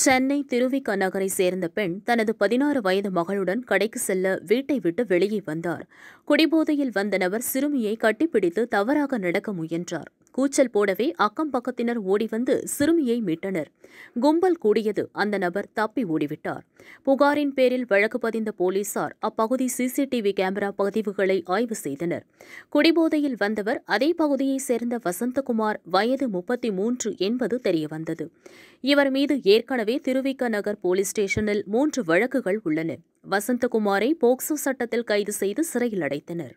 சென்னை திருவிக நகரை சேர்ந்த பெண் தனது பதினாறு வயது மகளுடன் கடைக்கு செல்ல வீட்டை விட்டு வெளியே வந்தார் குடிபோதையில் வந்த நபர் சிறுமியை கட்டிப்பிடித்து தவறாக நடக்க முயன்றார் கூச்சல் போடவே அக்கம் பக்கத்தினர் ஓடிவந்து சிறுமியை மீட்டனர் கும்பல் கூடியது அந்த நபர் தப்பி ஓடிவிட்டார் புகாரின் பேரில் வழக்கு பதிந்த போலீசார் அப்பகுதி சிசிடிவி கேமரா பதிவுகளை ஆய்வு செய்தனர் குடிபோதையில் வந்தவர் அதே பகுதியைச் சேர்ந்த வசந்தகுமார் வயது முப்பத்தி மூன்று என்பது தெரியவந்தது இவர் மீது ஏற்கனவே திருவிக்க நகர் போலீஸ் ஸ்டேஷனில் மூன்று வழக்குகள் உள்ளன வசந்தகுமாரை போக்சோ சட்டத்தில் கைது செய்து சிறையில் அடைத்தனர்